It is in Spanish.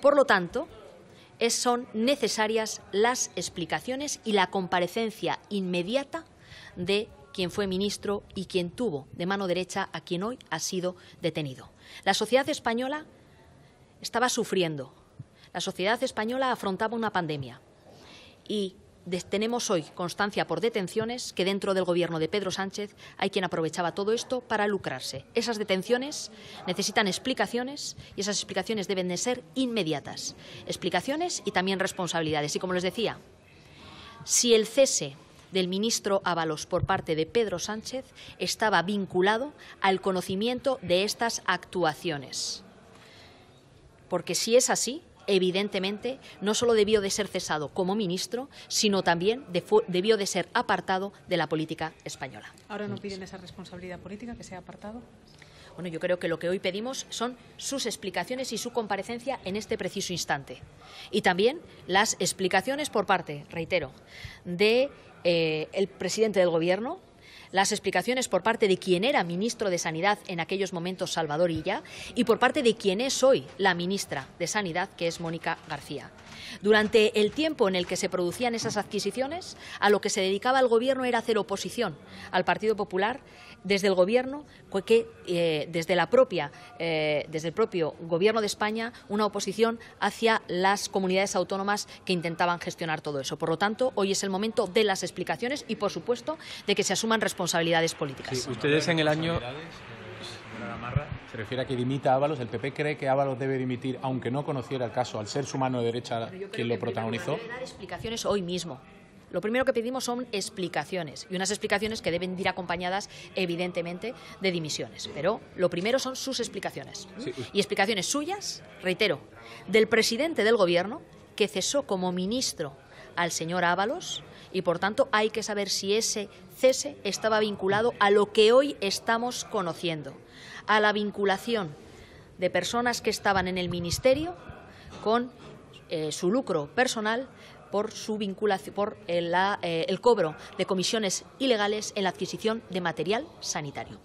Por lo tanto, son necesarias las explicaciones y la comparecencia inmediata de quien fue ministro y quien tuvo de mano derecha a quien hoy ha sido detenido. La sociedad española estaba sufriendo. La sociedad española afrontaba una pandemia y tenemos hoy constancia por detenciones que dentro del gobierno de Pedro Sánchez hay quien aprovechaba todo esto para lucrarse. Esas detenciones necesitan explicaciones y esas explicaciones deben de ser inmediatas. Explicaciones y también responsabilidades. Y como les decía, si el cese del ministro Ábalos por parte de Pedro Sánchez estaba vinculado al conocimiento de estas actuaciones. Porque si es así, evidentemente, no solo debió de ser cesado como ministro, sino también debió de ser apartado de la política española. ¿Ahora no piden esa responsabilidad política, que sea apartado? Bueno, yo creo que lo que hoy pedimos son sus explicaciones y su comparecencia en este preciso instante. Y también las explicaciones por parte, reitero, de eh, el presidente del Gobierno, las explicaciones por parte de quien era ministro de Sanidad en aquellos momentos, Salvador Illa, y por parte de quien es hoy la ministra de Sanidad, que es Mónica García. Durante el tiempo en el que se producían esas adquisiciones, a lo que se dedicaba el Gobierno era hacer oposición al Partido Popular desde el Gobierno, que eh, desde la propia, eh, desde el propio Gobierno de España, una oposición hacia las comunidades autónomas que intentaban gestionar todo eso. Por lo tanto, hoy es el momento de las explicaciones y, por supuesto, de que se asuman responsabilidades responsabilidades políticas. ustedes en el año... Se refiere a que dimita Ábalos. ¿El PP cree que Ábalos debe dimitir, aunque no conociera el caso, al ser su mano derecha quien lo protagonizó? dar explicaciones hoy mismo. Lo primero que pedimos son explicaciones y unas explicaciones que deben ir acompañadas, evidentemente, de dimisiones. Pero lo primero son sus explicaciones. Y explicaciones suyas, reitero, del presidente del Gobierno, que cesó como ministro al señor Ábalos y por tanto hay que saber si ese cese estaba vinculado a lo que hoy estamos conociendo, a la vinculación de personas que estaban en el Ministerio con eh, su lucro personal por su vinculación, por eh, eh, el cobro de comisiones ilegales en la adquisición de material sanitario.